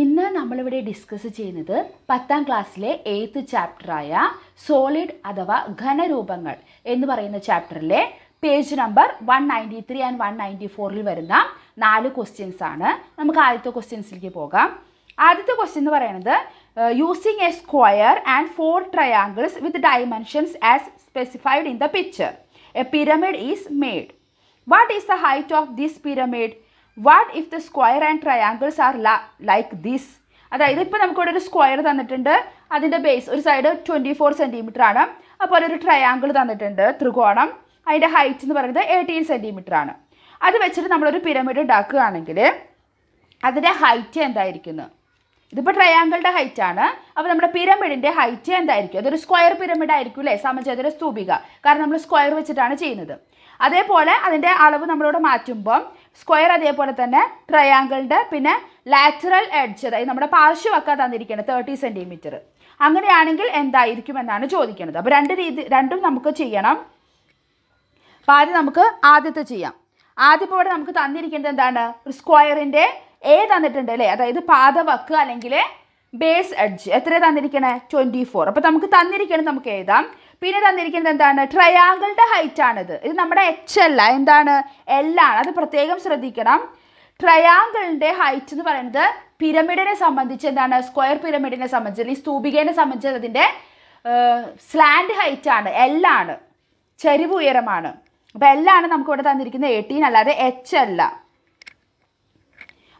ഇന്ന് നമ്മളിവിടെ ഡിസ്കസ് ചെയ്യുന്നത് പത്താം ക്ലാസ്സിലെ എയ്ത്ത് ചാപ്റ്ററായ സോളിഡ് അഥവാ ഘനരൂപങ്ങൾ എന്ന് പറയുന്ന ചാപ്റ്ററിലെ page number one ninety three and one ninety ഫോറിൽ വരുന്ന നാല് ക്വസ്റ്റ്യൻസ് ആണ് നമുക്ക് ആദ്യത്തെ ക്വസ്റ്റ്യൻസിലേക്ക് പോകാം ആദ്യത്തെ ക്വസ്റ്റ്യൻ എന്ന് പറയുന്നത് using a square and four triangles with dimensions as specified in the picture a pyramid is made what is the height of this pyramid what if the square and triangles are like this അതായത് ഇപ്പോൾ നമുക്കിവിടെ ഒരു square തന്നിട്ടുണ്ട് അതിൻ്റെ base ഒരു side twenty four centimetre ആണ് അതുപോലെ ഒരു ട്രയാങ്കിൾ തന്നിട്ടുണ്ട് ത്രികോണം അതിൻ്റെ ഹൈറ്റ് എന്ന് പറയുന്നത് എയ്റ്റീൻ സെൻറ്റിമീറ്റർ ആണ് അത് വെച്ചിട്ട് നമ്മളൊരു പിരമിഡ് ഉണ്ടാക്കുകയാണെങ്കിൽ അതിൻ്റെ ഹൈറ്റ് എന്തായിരിക്കുന്നു ഇതിപ്പോൾ ട്രയാങ്കിളുടെ ഹൈറ്റ് ആണ് അപ്പോൾ നമ്മുടെ പിരമിഡിൻ്റെ ഹൈറ്റ് എന്തായിരിക്കും അതൊരു സ്ക്വയർ പിരമിഡ് ആയിരിക്കും അല്ലേ സമചതുര സ്തൂപിക കാരണം നമ്മൾ സ്ക്വയർ വെച്ചിട്ടാണ് ചെയ്യുന്നത് അതേപോലെ അതിൻ്റെ അളവ് നമ്മളോട് മാറ്റുമ്പം സ്ക്വയർ അതേപോലെ തന്നെ ട്രയാങ്കിളിൻ്റെ പിന്നെ ലാറ്ററൽ എഡ്ജ് അതായത് നമ്മുടെ പാർശ്വമൊക്കെ തന്നിരിക്കുന്നത് തേർട്ടി സെൻറ്റിമീറ്റർ അങ്ങനെയാണെങ്കിൽ എന്തായിരിക്കും എന്നാണ് ചോദിക്കുന്നത് അപ്പോൾ രണ്ട് രീതി രണ്ടും നമുക്ക് ചെയ്യണം അപ്പോൾ ആദ്യം നമുക്ക് ആദ്യത്തെ ചെയ്യാം ആദ്യം ഇപ്പോൾ ഇവിടെ നമുക്ക് തന്നിരിക്കുന്നത് എന്താണ് ഒരു സ്ക്വയറിൻ്റെ എ തന്നിട്ടുണ്ട് അല്ലേ അതായത് പാദവക്ക് അല്ലെങ്കിൽ ബേസ് എഡ്ജ് എത്ര തന്നിരിക്കണേ ട്വൻറ്റി ഫോർ അപ്പോൾ നമുക്ക് തന്നിരിക്കണേ നമുക്ക് എഴുതാം പിന്നെ തന്നിരിക്കുന്നത് എന്താണ് ട്രയാങ്കിളിന്റെ ഹൈറ്റ് ആണിത് ഇത് നമ്മുടെ എച്ച് അല്ല എന്താണ് എൽ ആണ് അത് പ്രത്യേകം ശ്രദ്ധിക്കണം ട്രയാങ്കിളിന്റെ ഹൈറ്റ് എന്ന് പറയുന്നത് പിരമിഡിനെ സംബന്ധിച്ച് എന്താണ് സ്ക്വയർ പിരമിഡിനെ സംബന്ധിച്ച് അല്ലെങ്കിൽ സ്തൂപികേനെ സംബന്ധിച്ച് അതിന്റെ സ്ലാൻഡ് ഹൈറ്റ് ആണ് എൽ ആണ് ചെരിവ് ഉയരമാണ് അപ്പോൾ എല്ലാണ് നമുക്ക് ഇവിടെ തന്നിരിക്കുന്നത് എയ്റ്റീൻ അല്ലാതെ എച്ച് അല്ല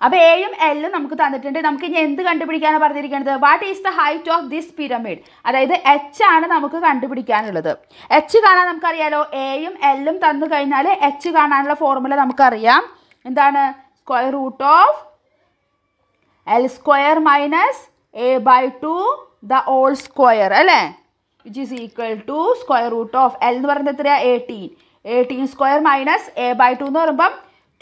അപ്പോൾ എയും എല്ലും നമുക്ക് തന്നിട്ടുണ്ട് നമുക്ക് ഇനി എന്ത് കണ്ടുപിടിക്കാനാണ് പറഞ്ഞിരിക്കുന്നത് what is the height of this pyramid അതായത് എച്ച് ആണ് നമുക്ക് കണ്ടുപിടിക്കാനുള്ളത് എച്ച് കാണാൻ നമുക്കറിയാലോ എയും എല്ലും തന്നു കഴിഞ്ഞാൽ എച്ച് കാണാനുള്ള ഫോർമുല നമുക്കറിയാം എന്താണ് square root of L square minus A by two the whole square അല്ലേ which is equal to square root of L എന്ന് പറയുന്നത് എത്രയാണ് eighteen eighteen square minus A by two എന്ന് പറയുമ്പം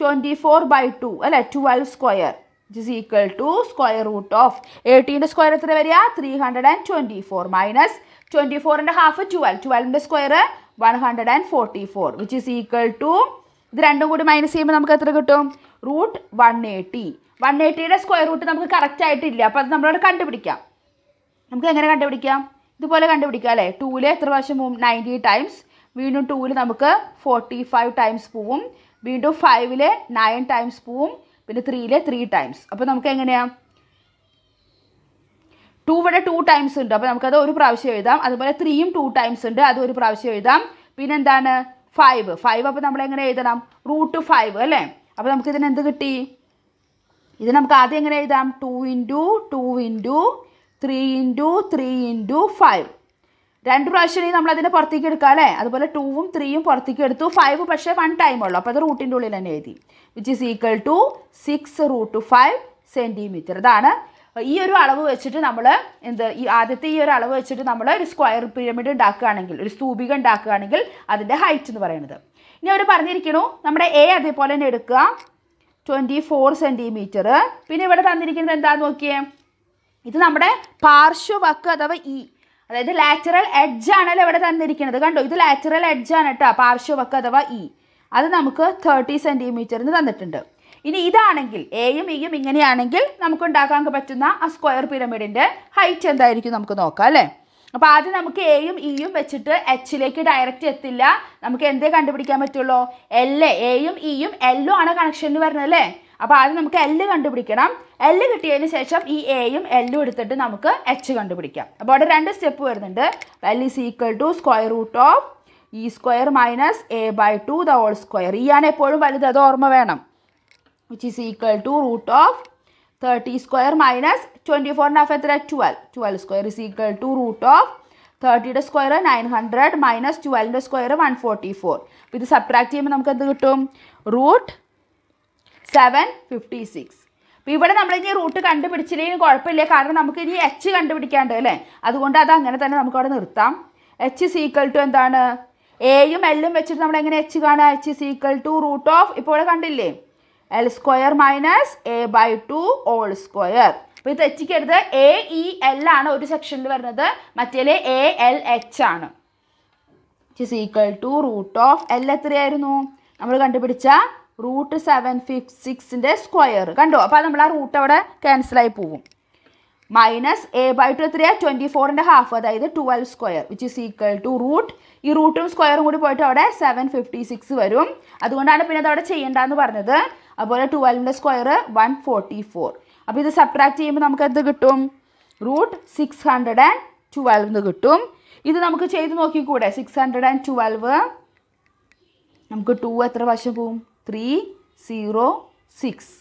ട്വൻറ്റി ഫോർ ബൈ ടു അല്ലെ twelve square it is equal to square root of എയ്റ്റീൻ്റെ square എത്ര വരിക three hundred and twenty four minus twenty ഫോറിൻ്റെ ഹാഫ് ട്വൽവ് ട്വൽവിൻ്റെ square one hundred and forty four which is equal to ഇത് രണ്ടും കൂടി minus ചെയ്യുമ്പോൾ നമുക്ക് എത്ര കിട്ടും റൂട്ട് വൺ എയ്റ്റി വൺ എയ്റ്റിയുടെ സ്ക്വയർ റൂട്ട് നമുക്ക് കറക്റ്റ് ആയിട്ടില്ല അപ്പോൾ അത് നമ്മളോട് കണ്ടുപിടിക്കാം നമുക്ക് എങ്ങനെ കണ്ടുപിടിക്കാം ഇതുപോലെ കണ്ടുപിടിക്കാം അല്ലേ ടൂവിൽ എത്ര പ്രാവശ്യം പോവും നയൻറ്റി ടൈംസ് വീണ്ടും ടൂവിൽ നമുക്ക് ഫോർട്ടി ഫൈവ് ടൈംസ് പോവും വീണ്ടും ഫൈവില് നയൻ ടൈംസ് പോവും പിന്നെ ത്രീയിലെ ത്രീ ടൈംസ് അപ്പോൾ നമുക്ക് എങ്ങനെയാണ് ടു ഇവിടെ ടു ടൈംസ് ഉണ്ട് അപ്പോൾ നമുക്കത് ഒരു പ്രാവശ്യം എഴുതാം അതുപോലെ ത്രീയും ടു ടൈംസ് ഉണ്ട് അത് ഒരു പ്രാവശ്യം എഴുതാം പിന്നെ എന്താണ് ഫൈവ് ഫൈവ് അപ്പോൾ നമ്മൾ എങ്ങനെ എഴുതണം റൂട്ട് ഫൈവ് അല്ലേ അപ്പോൾ നമുക്ക് എന്ത് കിട്ടി ഇത് നമുക്ക് ആദ്യം എങ്ങനെ എഴുതാം two into two into three into three into five രണ്ട് പ്രാവശ്യം നമ്മൾ അതിനെ പുറത്തേക്ക് എടുക്കുക അല്ലേ അതുപോലെ ടൂവും ത്രീയും പുറത്തേക്ക് എടുത്തു ഫൈവ് പക്ഷേ വൺ ടൈം ഉള്ളു അപ്പോൾ അത് റൂട്ടിൻ്റെ ഉള്ളിൽ തന്നെ എഴുതി which is equal to six root five centimetre ഇതാണ് ഈ ഒരു അളവ് വെച്ചിട്ട് നമ്മൾ എന്ത് ഈ ആദ്യത്തെ ഈ ഒരു അളവ് വെച്ചിട്ട് നമ്മൾ ഒരു സ്ക്വയർ പിരമിഡ് ഉണ്ടാക്കുകയാണെങ്കിൽ ഒരു സ്തൂപിക ഉണ്ടാക്കുകയാണെങ്കിൽ അതിൻ്റെ ഹൈറ്റ് എന്ന് പറയുന്നത് ഇനി അവർ പറഞ്ഞിരിക്കണു നമ്മുടെ എ അതേപോലെ തന്നെ എടുക്കുക ട്വൻറ്റി ഫോർ സെൻറ്റിമീറ്റർ പിന്നെ ഇവിടെ തന്നിരിക്കുന്നത് എന്താണെന്ന് നോക്കിയേ ഇത് നമ്മുടെ പാർശ്വവക്ക് അഥവാ ഈ e. അതായത് ലാറ്ററൽ എഡ്ജ് ആണല്ലോ ഇവിടെ തന്നിരിക്കുന്നത് കണ്ടോ ഇത് ലാറ്ററൽ എഡ്ജ് ആണ് കേട്ടോ പാർശ്വവക്ക് അഥവാ ഇ e. അത് നമുക്ക് തേർട്ടി സെൻറ്റിമീറ്ററിന് തന്നിട്ടുണ്ട് ഇനി ഇതാണെങ്കിൽ എയും ഇയും e ഇങ്ങനെയാണെങ്കിൽ നമുക്ക് ഉണ്ടാക്കാൻ പറ്റുന്ന ആ സ്ക്വയർ പിരമിഡിൻ്റെ ഹൈറ്റ് എന്തായിരിക്കും നമുക്ക് നോക്കാം അല്ലേ അപ്പോൾ ആദ്യം നമുക്ക് എയും ഇയും e വെച്ചിട്ട് എച്ചിലേക്ക് ഡയറക്റ്റ് എത്തില്ല നമുക്ക് എന്തേ കണ്ടുപിടിക്കാൻ പറ്റുള്ളൂ എല്ലേ എയും ഇയും എല്ലോ ആണ് കണക്ഷനിൽ വരുന്നത് അല്ലേ അപ്പോൾ ആദ്യം നമുക്ക് എല്ല് കണ്ടുപിടിക്കണം എല്ല് കിട്ടിയതിന് ശേഷം ഈ എയും എല്ലും എടുത്തിട്ട് നമുക്ക് എച്ച് കണ്ടുപിടിക്കാം അപ്പോൾ അവിടെ രണ്ട് സ്റ്റെപ്പ് വരുന്നുണ്ട് L is equal to square root of E square minus A by two the whole square ഈ ആണ് എപ്പോഴും വലുത് അത് ഓർമ്മ വേണം which is equal to root of thirty square minus twenty four half എത്ര twelve twelve square is equal to root of തേർട്ടിയുടെ square nine hundred minus ട്വൽവിൻ്റെ സ്ക്വയർ വൺ ഫോർട്ടി ഫോർ ഇത് സബ്ട്രാക്ട് ചെയ്യുമ്പോൾ നമുക്ക് എന്ത് കിട്ടും റൂട്ട് സെവൻ ഫിഫ്റ്റി സിക്സ് അപ്പോൾ ഇവിടെ നമ്മൾ ഇനി റൂട്ട് കണ്ടുപിടിച്ചില്ലെങ്കിൽ കുഴപ്പമില്ല കാരണം നമുക്ക് ഇനി എച്ച് കണ്ടുപിടിക്കാണ്ട് അല്ലേ അതുകൊണ്ട് അത് അങ്ങനെ തന്നെ നമുക്ക് അവിടെ നിർത്താം എച്ച് സീക്വൽ ടു എന്താണ് എയും എല്ലും വെച്ചിട്ട് നമ്മൾ എങ്ങനെ എച്ച് കാണുക H is equal to root of ഇപ്പോൾ ഇവിടെ കണ്ടില്ലേ L square minus A by two whole square അപ്പോൾ ഇത് തെറ്റിക്കരുത് എ ഇ എൽ ആണ് ഒരു സെക്ഷനിൽ വരുന്നത് മറ്റേല് എ എൽ എച്ച് ആണ് H is equal to root of L എത്രയായിരുന്നു നമ്മൾ കണ്ടുപിടിച്ച റൂട്ട് സെവൻ ഫിഫ്റ്റ് സിക്സിൻ്റെ സ്ക്വയർ കണ്ടോ അപ്പോൾ നമ്മൾ ആ റൂട്ട് അവിടെ ക്യാൻസലായി പോവും മൈനസ് എ ബൈ ടു എത്രയാണ് ട്വൻറ്റി ഫോറിൻ്റെ ഹാഫ് അതായത് twelve square which is equal to root ഈ റൂട്ടും സ്ക്വയറും കൂടി പോയിട്ട് അവിടെ സെവൻ ഫിഫ്റ്റി സിക്സ് വരും അതുകൊണ്ടാണ് പിന്നെ അതവിടെ ചെയ്യേണ്ടതെന്ന് പറഞ്ഞത് അതുപോലെ ട്വൽവിൻ്റെ സ്ക്വയർ വൺ ഫോർട്ടി ഫോർ അപ്പോൾ ഇത് സബ്ട്രാക്ട് ചെയ്യുമ്പോൾ നമുക്ക് എന്ത് കിട്ടും root six hundred and twelve എന്ന് കിട്ടും ഇത് നമുക്ക് ചെയ്ത് നോക്കിക്കൂടെ സിക്സ് ഹൺഡ്രഡ് ആൻഡ് ട്വൽവ് നമുക്ക് ടു എത്ര വശം പോവും ത്രീ സീറോ സിക്സ്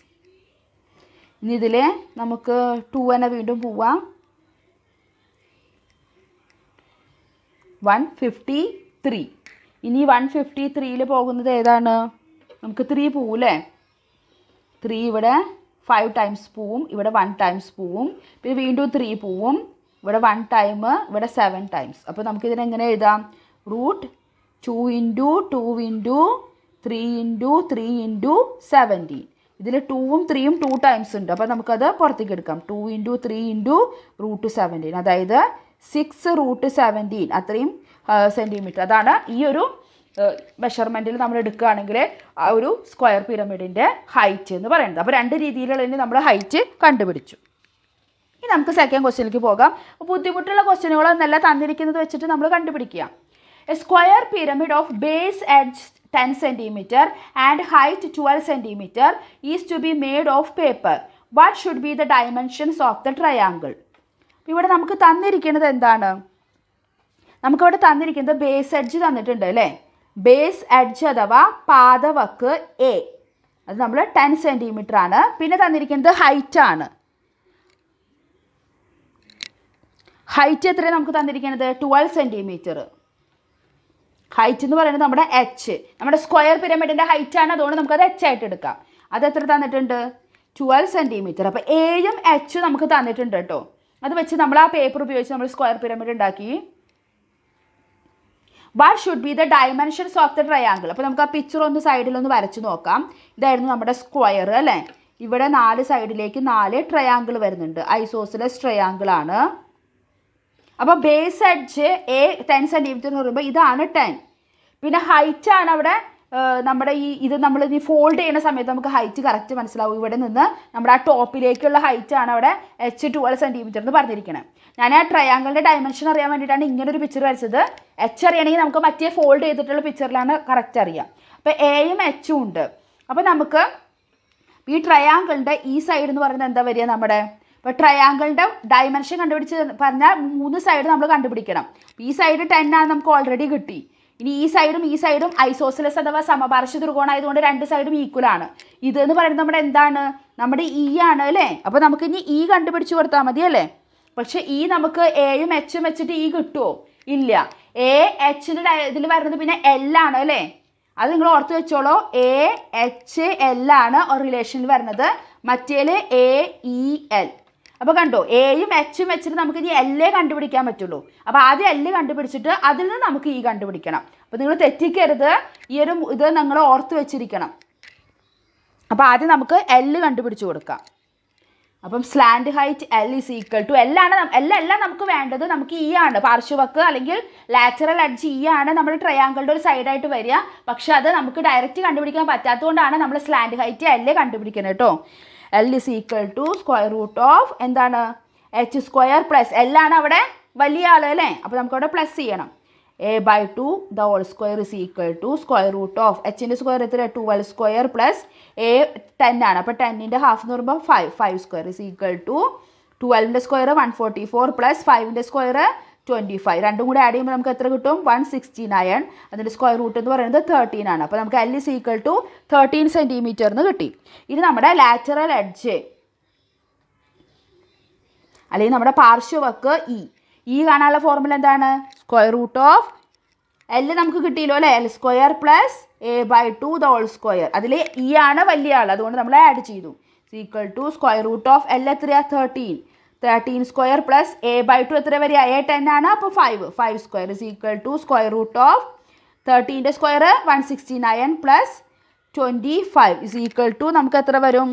ഇനി ഇതിൽ നമുക്ക് ടു തന്നെ വീണ്ടും പോവാം വൺ ഫിഫ്റ്റി ത്രീ ഇനി വൺ ഫിഫ്റ്റി ത്രീയിൽ പോകുന്നത് ഏതാണ് നമുക്ക് ത്രീ പോവൂലേ ത്രീ ഇവിടെ ഫൈവ് ടൈംസ് പോവും ഇവിടെ വൺ ടൈംസ് പോവും പിന്നെ വീണ്ടും ത്രീ പോവും ഇവിടെ വൺ ടൈം ഇവിടെ സെവൻ ടൈംസ് അപ്പോൾ നമുക്കിതിനെങ്ങനെ എഴുതാം root two into two into three into three into seventeen ഇതിൽ ടൂവും ത്രീയും ടു ടൈംസ് ഉണ്ട് അപ്പോൾ നമുക്കത് പുറത്തേക്ക് എടുക്കാം two into three into root seventeen അതായത് സിക്സ് റൂട്ട് സെവൻറ്റീൻ അത്രയും സെൻറ്റിമീറ്റർ അതാണ് ഈ ഒരു മെഷർമെൻറ്റിൽ നമ്മൾ എടുക്കുകയാണെങ്കിൽ ആ ഒരു സ്ക്വയർ പിരമിഡിൻ്റെ ഹൈറ്റ് എന്ന് പറയുന്നത് അപ്പോൾ രണ്ട് രീതിയിലുള്ള നമ്മൾ ഹൈറ്റ് കണ്ടുപിടിച്ചു ഇനി നമുക്ക് സെക്കൻഡ് ക്വസ്റ്റ്യനിലേക്ക് പോകാം ബുദ്ധിമുട്ടുള്ള ക്വസ്റ്റ്യനുകൾ തന്നിരിക്കുന്നത് വെച്ചിട്ട് നമ്മൾ കണ്ടുപിടിക്കുക a square pyramid of base edge 10 centimetre and height 12 centimetre is to be made of paper what should be the dimensions of the triangle ഇവിടെ നമുക്ക് തന്നിരിക്കുന്നത് എന്താണ് നമുക്കിവിടെ തന്നിരിക്കുന്നത് ബേസ് എഡ്ജ് തന്നിട്ടുണ്ട് അല്ലേ ബേസ് എഡ്ജ് അഥവാ പാതവക്ക് എ അത് നമ്മൾ ടെൻ സെൻറ്റിമീറ്റർ ആണ് പിന്നെ തന്നിരിക്കുന്നത് ഹൈറ്റ് ആണ് ഹൈറ്റ് എത്രയാണ് നമുക്ക് തന്നിരിക്കുന്നത് ട്വൽവ് സെൻറ്റിമീറ്റർ ഹൈറ്റ് എന്ന് പറയുന്നത് നമ്മുടെ എച്ച് നമ്മുടെ സ്ക്വയർ പിരമിഡിൻ്റെ ആണ് അതുകൊണ്ട് നമുക്കത് എച്ച് ആയിട്ട് എടുക്കാം അത് എത്ര തന്നിട്ടുണ്ട് ട്വൽവ് സെൻറ്റിമീറ്റർ അപ്പോൾ ഏഴും എച്ച് നമുക്ക് തന്നിട്ടുണ്ട് കേട്ടോ അത് വെച്ച് നമ്മൾ ആ പേപ്പർ ഉപയോഗിച്ച് നമ്മൾ സ്ക്വയർ പിരമിഡ് ഉണ്ടാക്കി what should be the dimensions of the triangle അപ്പോൾ നമുക്ക് ആ പിക്ചർ ഒന്ന് സൈഡിലൊന്ന് വരച്ച് നോക്കാം ഇതായിരുന്നു നമ്മുടെ സ്ക്വയർ അല്ലേ ഇവിടെ നാല് സൈഡിലേക്ക് നാല് ട്രയാങ്കിൾ വരുന്നുണ്ട് ഐസോസിലസ് ട്രയാങ്കിൾ ആണ് അപ്പോൾ base edge a ten centimetre എന്ന് പറയുമ്പോൾ ഇതാണ് ടെൻ പിന്നെ ഹൈറ്റ് ആണ് അവിടെ നമ്മുടെ ഈ ഇത് നമ്മൾ ഇനി ഫോൾഡ് ചെയ്യുന്ന സമയത്ത് നമുക്ക് ഹൈറ്റ് കറക്റ്റ് മനസ്സിലാവും ഇവിടെ നിന്ന് നമ്മുടെ ആ ടോപ്പിലേക്കുള്ള ഹൈറ്റ് ആണ് അവിടെ എച്ച് ട്വൽവ് സെൻറ്റിമീറ്റർ എന്ന് പറഞ്ഞിരിക്കുന്നത് ഞാൻ ആ ട്രയാങ്കിളിൻ്റെ ഡയമെൻഷൻ അറിയാൻ വേണ്ടിയിട്ടാണ് ഇങ്ങനെ ഒരു പിക്ചർ വരച്ചത് എച്ച് അറിയണമെങ്കിൽ നമുക്ക് മറ്റേ ഫോൾഡ് ചെയ്തിട്ടുള്ള പിക്ചറിലാണ് കറക്റ്റ് അറിയാം അപ്പോൾ എയും എച്ചും ഉണ്ട് അപ്പോൾ നമുക്ക് ഈ ട്രയാങ്കിളിൻ്റെ ഈ സൈഡ് എന്ന് പറയുന്നത് എന്താ വരിക നമ്മുടെ ഇപ്പോൾ ട്രയാങ്കിളിൻ്റെ ഡയമെൻഷൻ കണ്ടുപിടിച്ച് പറഞ്ഞാൽ മൂന്ന് സൈഡ് നമ്മൾ കണ്ടുപിടിക്കണം ഈ സൈഡ് ടെൻ ആണ് നമുക്ക് ഓൾറെഡി കിട്ടി ഇനി ഈ സൈഡും ഈ സൈഡും ഐസോസിലസ് അഥവാ സമപാർശ്വ ആയതുകൊണ്ട് രണ്ട് സൈഡും ഈക്വൽ ആണ് ഇത് എന്ന് പറയുന്നത് നമ്മുടെ എന്താണ് നമ്മുടെ ഇ e ആണ് അല്ലേ അപ്പോൾ നമുക്ക് ഇനി ഇ e കണ്ടുപിടിച്ച് കൊടുത്താൽ മതി അല്ലേ പക്ഷേ ഇ e നമുക്ക് എയും എച്ചും വെച്ചിട്ട് ഇ കിട്ടുമോ ഇല്ല എ എച്ചിൻ്റെ ഇതിൽ വരുന്നത് പിന്നെ എൽ ആണ് അല്ലേ അത് നിങ്ങൾ ഓർത്ത് വെച്ചോളൂ എ എച്ച് എൽ ആണ് റിലേഷനിൽ വരുന്നത് മറ്റേൽ എ ഇ എൽ അപ്പോൾ കണ്ടോ എയും എച്ചും വെച്ചിട്ട് നമുക്ക് ഇനി എല്ലേ കണ്ടുപിടിക്കാൻ പറ്റുള്ളൂ അപ്പോൾ ആദ്യം എല്ല് കണ്ടുപിടിച്ചിട്ട് അതിൽ നിന്ന് നമുക്ക് ഈ e കണ്ടുപിടിക്കണം അപ്പോൾ നിങ്ങൾ തെറ്റിക്കരുത് ഈ ഒരു ഇത് നിങ്ങൾ ഓർത്ത് വെച്ചിരിക്കണം അപ്പോൾ ആദ്യം നമുക്ക് എല്ല് കണ്ടുപിടിച്ച് കൊടുക്കാം അപ്പം slant height L is equal to എല്ലാണ് എല്ലാം എല്ലാം നമുക്ക് വേണ്ടത് നമുക്ക് ഈ e ആണ് പാർശ്വവക്ക് അല്ലെങ്കിൽ ലാറ്ററൽ അഡ്ജ് ഈ ആണ് നമ്മുടെ ട്രയാങ്കിളുടെ ഒരു സൈഡായിട്ട് വരിക പക്ഷെ അത് നമുക്ക് ഡയറക്റ്റ് കണ്ടുപിടിക്കാൻ പറ്റാത്തതുകൊണ്ടാണ് നമ്മൾ സ്ലാൻഡ് ഹൈറ്റ് എല്ലേ കണ്ടുപിടിക്കുന്നത് കേട്ടോ L is equal to square root of എന്താണ് എച്ച് സ്ക്വയർ പ്ലസ് എൽ ആണ് അവിടെ വലിയ ആൾ അല്ലേ അപ്പോൾ നമുക്കവിടെ പ്ലസ് ചെയ്യണം A by two the whole square is equal to square root of എച്ചിൻ്റെ സ്ക്വയർ എത്ര twelve square plus A ten ആണ് അപ്പോൾ ടെന്നിൻ്റെ ഹാഫ് എന്ന് പറയുമ്പോൾ five five square is equal to ട്വൽവിൻ്റെ square one forty four plus ഫൈവിൻ്റെ സ്ക്വയർ ട്വൻറ്റി ഫൈവ് രണ്ടും കൂടി ആഡ് ചെയ്യുമ്പോൾ നമുക്ക് എത്ര കിട്ടും വൺ സിക്സ്റ്റി നയൺ അതിൻ്റെ സ്ക്വയർ റൂട്ട് എന്ന് പറയുന്നത് തേർട്ടീൻ ആണ് അപ്പോൾ നമുക്ക് L is equal to thirteen centimetre എന്ന് കിട്ടി ഇനി നമ്മുടെ ലാറ്ററൽ എഡ്ജ് അല്ലെങ്കിൽ നമ്മുടെ പാർശ്വവക്ക് ഇ ഇ കാണാനുള്ള ഫോർമുല എന്താണ് സ്ക്വയർ റൂട്ട് ഓഫ് എൽ നമുക്ക് കിട്ടിയില്ലോ അല്ലേ L square plus A by two the whole square അതിൽ ഇ e ആണ് വലിയ ആൾ അതുകൊണ്ട് നമ്മൾ ആഡ് ചെയ്തു equal to square root of L എത്രയാണ് thirteen thirteen square plus A by two എത്ര വരിക എ ടെൻ ആണ് അപ്പോൾ five five square is equal to square root of തേർട്ടീൻ്റെ square one sixty nine plus twenty five is equal to നമുക്ക് എത്ര വരും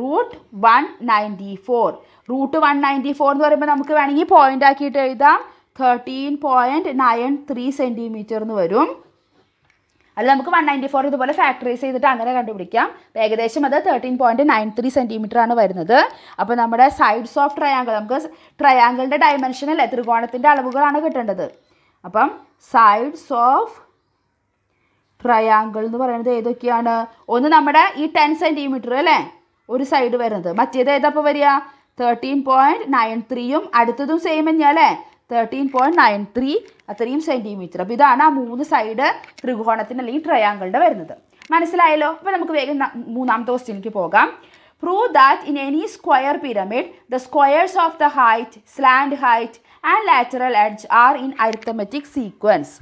root one ninety four root one ninety four എന്ന് പറയുമ്പോൾ നമുക്ക് വേണമെങ്കിൽ പോയിൻ്റ് ആക്കിയിട്ട് എഴുതാം thirteen point nine three centimetre എന്ന് വരും അല്ല നമുക്ക് വൺ നയൻറ്റി ഫോർ ഇതുപോലെ ഫാക്ടറൈസ് ചെയ്തിട്ട് അങ്ങനെ കണ്ടുപിടിക്കാം ഏകദേശം അത് thirteen point nine three centimetre ആണ് വരുന്നത് അപ്പോൾ നമ്മുടെ സൈഡ്സ് ഓഫ് ട്രയാങ്കിൾ നമുക്ക് ട്രയാങ്കിളിൻ്റെ ഡയമെൻഷൻ അല്ലേ ത്രികോണത്തിൻ്റെ അളവുകളാണ് കിട്ടേണ്ടത് അപ്പം സൈഡ്സ് ഓഫ് ട്രയാങ്കിൾ എന്ന് പറയുന്നത് ഏതൊക്കെയാണ് ഒന്ന് നമ്മുടെ ഈ ടെൻ സെൻറ്റിമീറ്റർ അല്ലേ ഒരു സൈഡ് വരുന്നത് മറ്റേത് ഏതപ്പോൾ വരിക തേർട്ടീൻ പോയിൻറ്റ് നയൻ ത്രീയും അടുത്തതും സെയിം തന്നെയാണ് അല്ലേ തേർട്ടീൻ പോയിൻറ്റ് നയൻ ത്രീ അത്രയും സെൻറ്റിമീറ്റർ അപ്പോൾ ഇതാണ് ആ മൂന്ന് സൈഡ് ത്രികോണത്തിന് അല്ലെങ്കിൽ ട്രയാങ്കിളിൻ്റെ വരുന്നത് മനസ്സിലായല്ലോ അപ്പോൾ നമുക്ക് വേഗം മൂന്നാമത്തെ ക്വസ്റ്റ്യനിലേക്ക് പോകാം prove that in any square pyramid the squares of the height slant height and lateral edge are in arithmetic sequence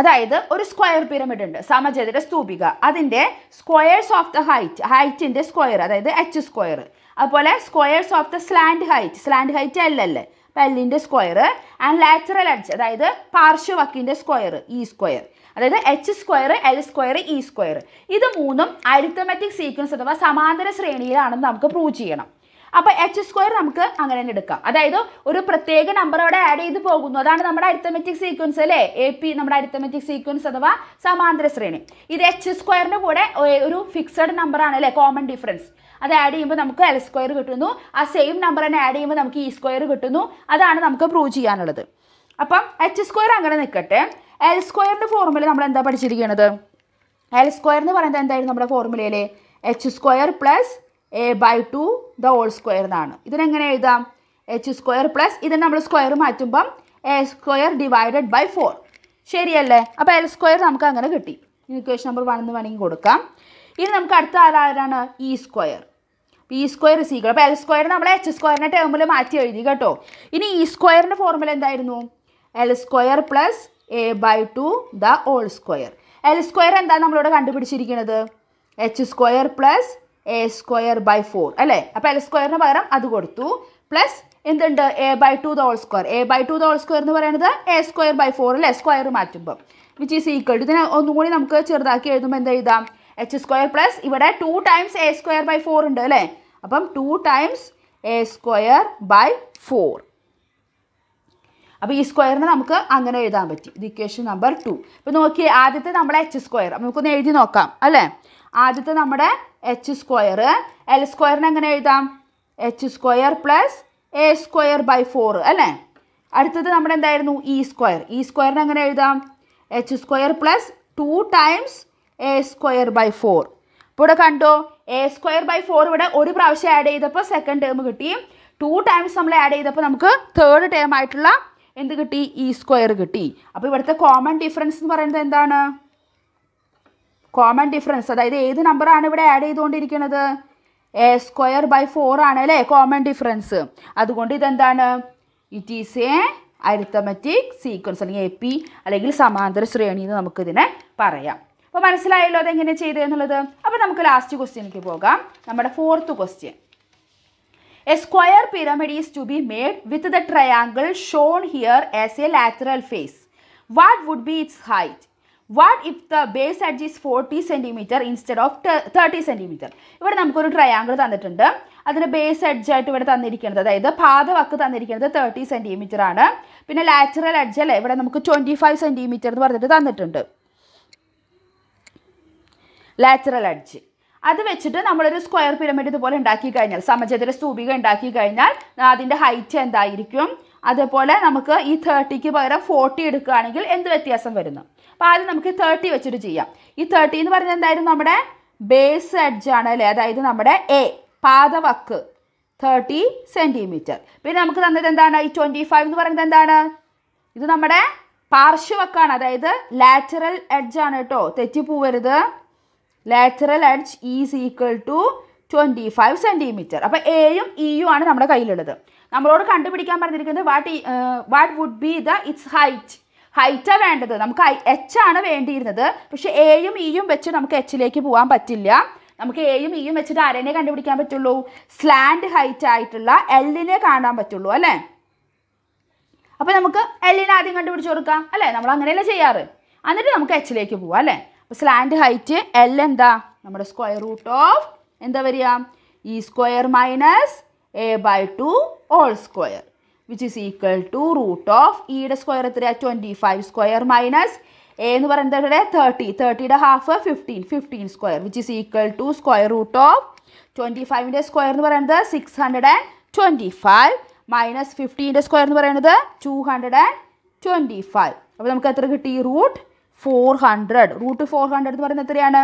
അതായത് ഒരു സ്ക്വയർ പിരമിഡ് ഉണ്ട് സമചതുര സ്തൂപിക അതിൻ്റെ സ്ക്വയേഴ്സ് ഓഫ് ദ ഹൈറ്റ് ഹൈറ്റിൻ്റെ സ്ക്വയർ അതായത് എച്ച് സ്ക്വയർ അതുപോലെ squares of the slant height slant height അല്ലല്ലേ പെല്ലിൻ്റെ സ്ക്വയർ ആൻഡ് ലാറ്ററൽ എഡ്ജ് അതായത് പാർശ്വവക്കിൻ്റെ സ്ക്വയർ ഇ സ്ക്വയർ അതായത് H square L square E square ഇത് മൂന്നും അരിത്തമെറ്റിക് സീക്വൻസ് അഥവാ സമാന്തര ശ്രേണിയിലാണെന്ന് നമുക്ക് പ്രൂവ് ചെയ്യണം അപ്പോൾ എച്ച് സ്ക്വയർ നമുക്ക് അങ്ങനെ തന്നെ എടുക്കാം അതായത് ഒരു പ്രത്യേക നമ്പർ അവിടെ ആഡ് ചെയ്ത് പോകുന്നു അതാണ് നമ്മുടെ അരിത്തമെറ്റിക് സീക്വൻസ് അല്ലേ എ പി നമ്മുടെ അരിത്തമെറ്റിക് സീക്വൻസ് അഥവാ സമാന്തര ശ്രേണി ഇത് എച്ച് സ്ക്വയറിൻ്റെ കൂടെ ഒരു ഫിക്സഡ് നമ്പറാണ് അല്ലേ കോമൺ ഡിഫറൻസ് അത് ആഡ് ചെയ്യുമ്പോൾ നമുക്ക് എൽ സ്ക്വയർ കിട്ടുന്നു ആ സെയിം നമ്പർ തന്നെ ആഡ് ചെയ്യുമ്പോൾ നമുക്ക് ഇ e സ്ക്വയർ കിട്ടുന്നു അതാണ് നമുക്ക് പ്രൂവ് ചെയ്യാനുള്ളത് അപ്പം എച്ച് സ്ക്വയർ അങ്ങനെ നിൽക്കട്ടെ എൽ സ്ക്വയറിൻ്റെ ഫോർമുല നമ്മൾ എന്താ പഠിച്ചിരിക്കുന്നത് എൽ സ്ക്വയർ എന്ന് പറയുന്നത് എന്തായിരുന്നു നമ്മുടെ ഫോർമുലയിൽ H square plus A by two the whole square എന്നാണ് ഇതിനെങ്ങനെ എഴുതാം എച്ച് സ്ക്വയർ പ്ലസ് ഇതിന് നമ്മൾ സ്ക്വയർ മാറ്റുമ്പം A square divided by four ശരിയല്ലേ അപ്പോൾ എൽ സ്ക്വയർ നമുക്ക് അങ്ങനെ കിട്ടി ഇക്വേഷൻ നമ്പർ വൺ എന്ന് വേണമെങ്കിൽ കൊടുക്കാം ഇനി നമുക്ക് അടുത്ത ആരാണ് ഇ സ്ക്വയർ പി സ്ക്വയർ സീക്കൾ അപ്പോൾ എൽ സ്ക്വയർ നമ്മൾ എച്ച് സ്ക്വയറിൻ്റെ ടേമിൽ മാറ്റി എഴുതി കേട്ടോ ഇനി ഇ സ്ക്വയറിൻ്റെ ഫോർമുല എന്തായിരുന്നു L square plus A by two the whole square L square എന്താ നമ്മളിവിടെ കണ്ടുപിടിച്ചിരിക്കുന്നത് H square plus A square by four അല്ലേ അപ്പോൾ എൽ സ്ക്വയറിന് പകരം അത് കൊടുത്തു പ്ലസ് എന്തുണ്ട് A by two the whole square A by two the whole square എന്ന് പറയുന്നത് എ സ്ക്വയർ ബൈ ഫോർ അല്ലേ സ്ക്വയർ മാറ്റുമ്പം വിച്ച് ഈസ് ഈക്വൽ ഇതിനെ ഒന്നും കൂടി നമുക്ക് ചെറുതാക്കി എഴുതുമ്പോൾ എന്താ എഴുതാം എച്ച് സ്ക്വയർ പ്ലസ് ഇവിടെ to times A square by four ഉണ്ട് അല്ലേ അപ്പം two times A square by four അപ്പോൾ ഈ സ്ക്വയറിനെ നമുക്ക് അങ്ങനെ എഴുതാൻ പറ്റി ഇത് ഇക്വേഷൻ നമ്പർ ടു ഇപ്പോൾ നോക്കി ആദ്യത്തെ നമ്മുടെ എച്ച് സ്ക്വയർ നമുക്കൊന്ന് എഴുതി നോക്കാം അല്ലേ ആദ്യത്തെ നമ്മുടെ എച്ച് സ്ക്വയർ എൽ സ്ക്വയറിനെ എങ്ങനെ എഴുതാം H square plus A square by four അല്ലേ അടുത്തത് നമ്മുടെ എന്തായിരുന്നു ഇ സ്ക്വയർ ഇ സ്ക്വയറിനെ എങ്ങനെ എഴുതാം H square plus two times A square by four അപ്പോൾ ഇവിടെ കണ്ടോ എ സ്ക്വയർ ബൈ ഫോർ ഇവിടെ ഒരു പ്രാവശ്യം ആഡ് ചെയ്തപ്പോൾ സെക്കൻഡ് ടേം കിട്ടി ടു ടൈംസ് നമ്മൾ ആഡ് ചെയ്തപ്പോൾ നമുക്ക് തേർഡ് ടേം ആയിട്ടുള്ള എന്ത് കിട്ടി ഇ e സ്ക്വയർ കിട്ടി അപ്പോൾ ഇവിടുത്തെ കോമൺ ഡിഫറൻസ് എന്ന് പറയുന്നത് എന്താണ് കോമൺ ഡിഫറൻസ് അതായത് ഏത് നമ്പറാണ് ഇവിടെ ആഡ് ചെയ്തുകൊണ്ടിരിക്കുന്നത് എ സ്ക്വയർ ബൈ ഫോർ ആണ് അല്ലേ കോമൺ ഡിഫറൻസ് അതുകൊണ്ട് ഇതെന്താണ് it is a arithmetic sequence അല്ലെങ്കിൽ എ പി അല്ലെങ്കിൽ സമാന്തര ശ്രേണി എന്ന് നമുക്കിതിനെ പറയാം അപ്പോൾ മനസ്സിലായല്ലോ അതെങ്ങനെ ചെയ്ത് എന്നുള്ളത് അപ്പോൾ നമുക്ക് ലാസ്റ്റ് ക്വസ്റ്റ്യനിലേക്ക് പോകാം നമ്മുടെ fourth question a square pyramid is to be made with the triangle shown here as a lateral face what would be its height what if the base edge is forty centimetre instead of thirty centimetre ഇവിടെ നമുക്കൊരു triangle തന്നിട്ടുണ്ട് അതിന് base ആയിട്ട് ഇവിടെ തന്നിരിക്കുന്നത് അതായത് പാതവക്ക് തന്നിരിക്കുന്നത് thirty centimetre ആണ് പിന്നെ ലാറ്ററൽ അഡ്ജ് അല്ലേ ഇവിടെ നമുക്ക് ട്വൻറ്റി ഫൈവ് സെൻറ്റിമീറ്റർ എന്ന് പറഞ്ഞിട്ട് തന്നിട്ടുണ്ട് ലാറ്ററൽ അഡ്ജ് അത് വെച്ചിട്ട് നമ്മളൊരു സ്ക്വയർ പിരമിഡ് ഇതുപോലെ ഉണ്ടാക്കി കഴിഞ്ഞാൽ സമചതുര സ്തൂപിക ഉണ്ടാക്കി കഴിഞ്ഞാൽ അതിൻ്റെ ഹൈറ്റ് എന്തായിരിക്കും അതേപോലെ നമുക്ക് ഈ തേർട്ടിക്ക് പകരം ഫോർട്ടി എടുക്കുകയാണെങ്കിൽ എന്ത് വ്യത്യാസം വരുന്നു അപ്പോൾ ആദ്യം നമുക്ക് തേർട്ടി വെച്ചിട്ട് ചെയ്യാം ഈ തേർട്ടി എന്ന് പറഞ്ഞാൽ എന്തായാലും നമ്മുടെ ബേസ് അഡ്ജ് ആണ് അല്ലേ അതായത് നമ്മുടെ എ പാതവക്ക് തേർട്ടി സെൻറ്റിമീറ്റർ പിന്നെ നമുക്ക് തന്നത് എന്താണ് ഈ ട്വൻറ്റി ഫൈവ് എന്ന് പറയുന്നത് എന്താണ് ഇത് നമ്മുടെ പാർശ്വക്കാണ് അതായത് ലാറ്ററൽ എഡ്ജാണ് കേട്ടോ തെറ്റിപ്പോവരുത് lateral edge is equal to twenty five centimetre അപ്പോൾ എയും ഇയും ആണ് നമ്മുടെ കയ്യിലുള്ളത് നമ്മളോട് കണ്ടുപിടിക്കാൻ പറഞ്ഞിരിക്കുന്നത് what what would be the its height ഹൈറ്റാണ് വേണ്ടത് നമുക്ക് എച്ച് ആണ് വേണ്ടിയിരുന്നത് പക്ഷേ എയും ഇയും വെച്ച് നമുക്ക് എച്ചിലേക്ക് പോകാൻ പറ്റില്ല നമുക്ക് എയും ഇയും വെച്ചിട്ട് ആരേനെ കണ്ടുപിടിക്കാൻ പറ്റുള്ളൂ സ്ലാൻഡ് ഹൈറ്റ് ആയിട്ടുള്ള എല്ലിനെ കാണാൻ പറ്റുള്ളൂ അല്ലേ അപ്പോൾ നമുക്ക് എല്ലിനെ ആദ്യം കണ്ടുപിടിച്ച് കൊടുക്കാം അല്ലേ നമ്മൾ അങ്ങനെയല്ലേ ചെയ്യാറ് എന്നിട്ട് നമുക്ക് എച്ചിലേക്ക് പോവാം അല്ലേ അപ്പോൾ സ്ലാൻഡ് ഹൈറ്റ് എൽ എന്താ നമ്മുടെ സ്ക്വയർ റൂട്ട് ഓഫ് എന്താ വരിക E square minus A by two whole square which is equal to root of ഈയുടെ സ്ക്വയർ എത്രയാണ് twenty five square minus A എന്ന് പറയുന്നത് ഇവിടെ തേർട്ടി തേർട്ടിയുടെ half fifteen fifteen square which is equal to square root of twenty ഫൈവിൻ്റെ square എന്ന് പറയുന്നത് six hundred and twenty five minus ഫിഫ്റ്റീൻ്റെ സ്ക്വയർ എന്ന് പറയുന്നത് two hundred and twenty five അപ്പോൾ നമുക്ക് എത്ര കിട്ടി root four hundred root four hundred എന്ന് പറയുന്നത് എത്രയാണ്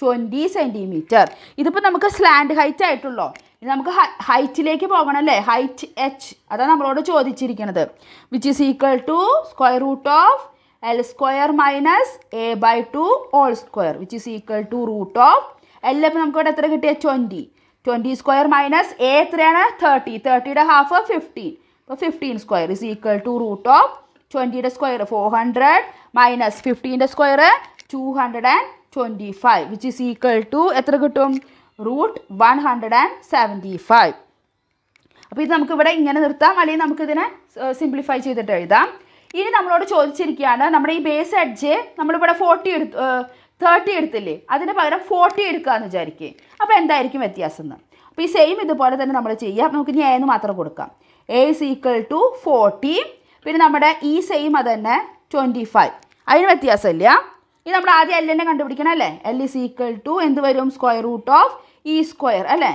ട്വൻറ്റി സെൻറ്റിമീറ്റർ ഇതിപ്പോൾ നമുക്ക് സ്ലാൻഡ് ഹൈറ്റ് ആയിട്ടുള്ളൂ നമുക്ക് ഹൈറ്റിലേക്ക് പോകണം അല്ലേ ഹൈറ്റ് എച്ച് അതാണ് നമ്മളോട് ചോദിച്ചിരിക്കുന്നത് which is equal to square root of L square minus A by two whole square which is equal to root of L ഇപ്പം നമുക്ക് ഇവിടെ എത്ര കിട്ടിയ twenty twenty square minus A എത്രയാണ് തേർട്ടി തേർട്ടിയുടെ ഹാഫ് ഫിഫ്റ്റീൻ അപ്പോൾ fifteen square is equal to root of ട്വൻറ്റിയുടെ square four hundred minus ഫിഫ്റ്റീൻ്റെ square two hundred and twenty five which is equal to എത്ര കിട്ടും root one hundred and seventy five അപ്പോൾ ഇത് നമുക്കിവിടെ ഇങ്ങനെ നിർത്താം അല്ലെങ്കിൽ നമുക്കിതിനെ സിംപ്ലിഫൈ ചെയ്തിട്ട് എഴുതാം ഇനി നമ്മളോട് ചോദിച്ചിരിക്കുകയാണ് നമ്മുടെ ഈ ബേസ് എഡ്ജ് നമ്മളിവിടെ ഫോർട്ടി എടുത്ത് തേർട്ടി എടുത്തില്ലേ അതിന് പകരം ഫോർട്ടി എടുക്കുക എന്ന് വിചാരിക്കുക അപ്പോൾ എന്തായിരിക്കും വ്യത്യാസം എന്ന് അപ്പോൾ ഈ സെയിം ഇതുപോലെ തന്നെ നമ്മൾ ചെയ്യാം നമുക്ക് ഇനി ഏന്ന് മാത്രം കൊടുക്കാം A is equal to forty പിന്നെ നമ്മുടെ ഈ സെയിം അത് തന്നെ ട്വൻറ്റി ഫൈവ് അതിന് വ്യത്യാസമില്ല ഇത് നമ്മൾ ആദ്യം എൽ എല്ലിനെ കണ്ടുപിടിക്കണം അല്ലേ എൽ ഇസ് ഈക്വൽ ടു എന്ത് വരും square root of E square അല്ലേ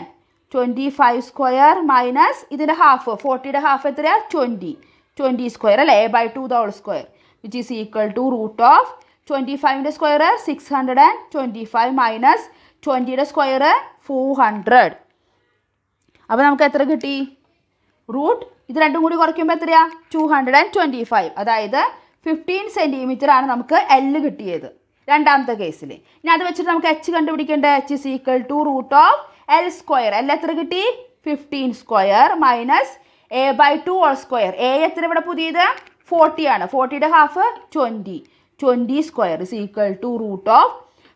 ട്വൻറ്റി ഫൈവ് സ്ക്വയർ മൈനസ് ഇതിൻ്റെ ഹാഫ് ഫോർട്ടിയുടെ ഹാഫ് എത്രയാണ് ട്വൻറ്റി ട്വൻറ്റി സ്ക്വയർ അല്ലേ A by two the whole square which is equal to root of twenty ഫൈവിൻ്റെ square six hundred and twenty five minus ട്വൻറ്റിയുടെ square four hundred അപ്പോൾ നമുക്ക് എത്ര കിട്ടി റൂട്ട് ഇത് രണ്ടും കൂടി കുറയ്ക്കുമ്പോൾ എത്രയാ two hundred and twenty five അതായത് ഫിഫ്റ്റീൻ സെൻറ്റിമീറ്റർ ആണ് നമുക്ക് എല്ല് കിട്ടിയത് രണ്ടാമത്തെ കേസിൽ ഇനി അത് വെച്ചിട്ട് നമുക്ക് എച്ച് കണ്ടുപിടിക്കേണ്ടത് H is equal to root of L square L എത്ര കിട്ടി fifteen square minus A by two whole square A എത്ര ഇവിടെ പുതിയത് ഫോർട്ടി ആണ് ഫോർട്ടിയുടെ half twenty twenty square is equal to root of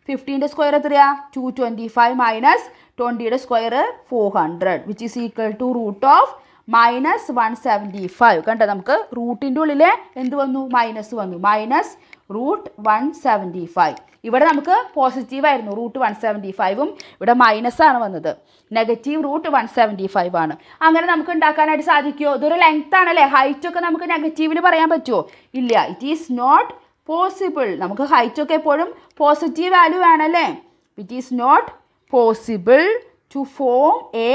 ഫിഫ്റ്റീൻ്റെ സ്ക്വയർ എത്രയാ ടു ട്വൻറ്റി ഫൈവ് മൈനസ് ട്വൻറ്റിയുടെ square four hundred which is equal to root of minus one seventy five കണ്ടോ നമുക്ക് റൂട്ടിൻ്റെ ഉള്ളിൽ എന്ത് വന്നു മൈനസ് വന്നു minus root one seventy five ഇവിടെ നമുക്ക് പോസിറ്റീവായിരുന്നു റൂട്ട് വൺ സെവൻറ്റി ഫൈവും ഇവിടെ മൈനസ് ആണ് വന്നത് negative root one seventy five ആണ് അങ്ങനെ നമുക്ക് ഉണ്ടാക്കാനായിട്ട് സാധിക്കുമോ ഇതൊരു ലെങ്ത് ആണല്ലേ ഹൈറ്റ് ഒക്കെ നമുക്ക് നെഗറ്റീവിൽ പറയാൻ പറ്റുമോ ഇല്ല ഇറ്റ് ഈസ് നോട്ട് പോസിബിൾ നമുക്ക് ഹൈറ്റ് ഒക്കെ എപ്പോഴും പോസിറ്റീവ് വാല്യൂ ആണല്ലേ it is not possible to form a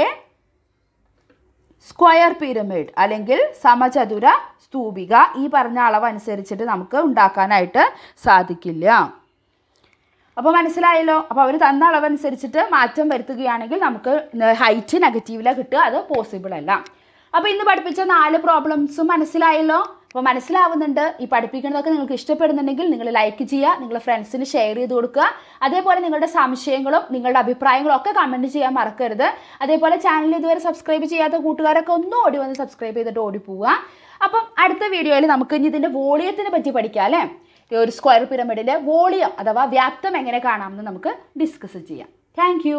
square pyramid അല്ലെങ്കിൽ സമചതുര സ്തൂപിക ഈ പറഞ്ഞ അളവ് അനുസരിച്ചിട്ട് നമുക്ക് ഉണ്ടാക്കാനായിട്ട് സാധിക്കില്ല അപ്പോൾ മനസ്സിലായല്ലോ അപ്പോൾ അവർ തന്ന അളവനുസരിച്ചിട്ട് മാറ്റം വരുത്തുകയാണെങ്കിൽ നമുക്ക് ഹൈറ്റ് നെഗറ്റീവിലാണ് കിട്ടുക അത് പോസിബിൾ അല്ല അപ്പോൾ ഇന്ന് പഠിപ്പിച്ച നാല് പ്രോബ്ലംസും മനസ്സിലായല്ലോ അപ്പോൾ മനസ്സിലാവുന്നുണ്ട് ഈ പഠിപ്പിക്കുന്നതൊക്കെ നിങ്ങൾക്ക് ഇഷ്ടപ്പെടുന്നുണ്ടെങ്കിൽ നിങ്ങൾ ലൈക്ക് ചെയ്യുക നിങ്ങളുടെ ഫ്രണ്ട്സിന് ഷെയർ ചെയ്ത് കൊടുക്കുക അതേപോലെ നിങ്ങളുടെ സംശയങ്ങളും നിങ്ങളുടെ അഭിപ്രായങ്ങളും ഒക്കെ കമൻറ്റ് ചെയ്യാൻ മറക്കരുത് അതേപോലെ ചാനൽ ഇതുവരെ സബ്സ്ക്രൈബ് ചെയ്യാത്ത കൂട്ടുകാരൊക്കെ ഒന്നും ഓടി വന്ന് സബ്സ്ക്രൈബ് ചെയ്തിട്ട് ഓടിപ്പോവുക അപ്പം അടുത്ത വീഡിയോയിൽ നമുക്ക് ഇനി ഇതിൻ്റെ വോളിയത്തിനെ പറ്റി പഠിക്കാം അല്ലേ ഒരു സ്ക്വയർ പിരമിഡിലെ വോളിയം അഥവാ വ്യാപ്തം എങ്ങനെ കാണാമെന്ന് നമുക്ക് ഡിസ്കസ് ചെയ്യാം താങ്ക്